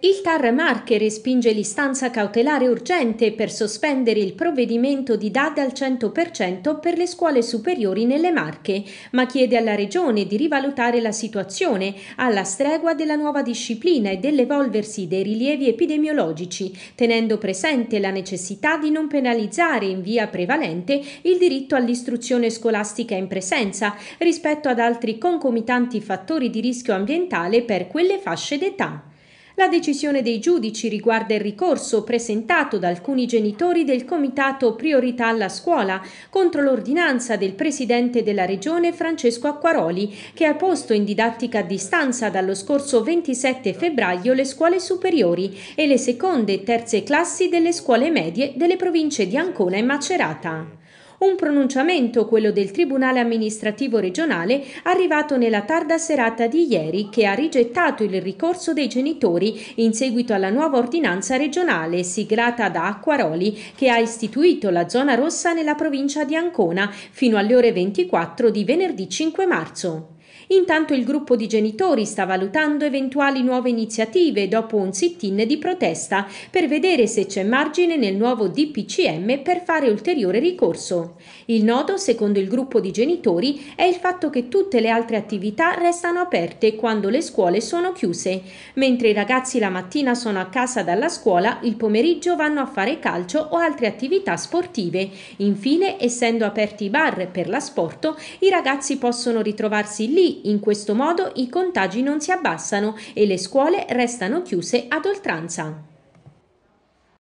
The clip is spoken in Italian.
Il TAR Marche respinge l'istanza cautelare urgente per sospendere il provvedimento di DAD al 100% per le scuole superiori nelle Marche, ma chiede alla Regione di rivalutare la situazione alla stregua della nuova disciplina e dell'evolversi dei rilievi epidemiologici, tenendo presente la necessità di non penalizzare in via prevalente il diritto all'istruzione scolastica in presenza rispetto ad altri concomitanti fattori di rischio ambientale per quelle fasce d'età. La decisione dei giudici riguarda il ricorso presentato da alcuni genitori del Comitato Priorità alla Scuola contro l'ordinanza del Presidente della Regione Francesco Acquaroli che ha posto in didattica a distanza dallo scorso 27 febbraio le scuole superiori e le seconde e terze classi delle scuole medie delle province di Ancona e Macerata. Un pronunciamento, quello del Tribunale amministrativo regionale, arrivato nella tarda serata di ieri, che ha rigettato il ricorso dei genitori in seguito alla nuova ordinanza regionale siglata da Acquaroli, che ha istituito la zona rossa nella provincia di Ancona fino alle ore 24 di venerdì 5 marzo. Intanto il gruppo di genitori sta valutando eventuali nuove iniziative dopo un sit-in di protesta per vedere se c'è margine nel nuovo DPCM per fare ulteriore ricorso. Il nodo, secondo il gruppo di genitori, è il fatto che tutte le altre attività restano aperte quando le scuole sono chiuse. Mentre i ragazzi la mattina sono a casa dalla scuola, il pomeriggio vanno a fare calcio o altre attività sportive. Infine, essendo aperti i bar per l'asporto, i ragazzi possono ritrovarsi lì Lì, in questo modo, i contagi non si abbassano e le scuole restano chiuse ad oltranza.